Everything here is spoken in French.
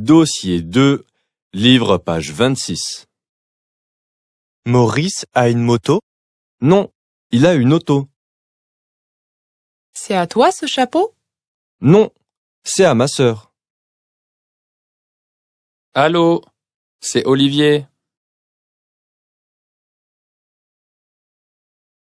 Dossier 2, livre page 26. Maurice a une moto Non, il a une auto. C'est à toi ce chapeau Non, c'est à ma sœur. Allô, c'est Olivier.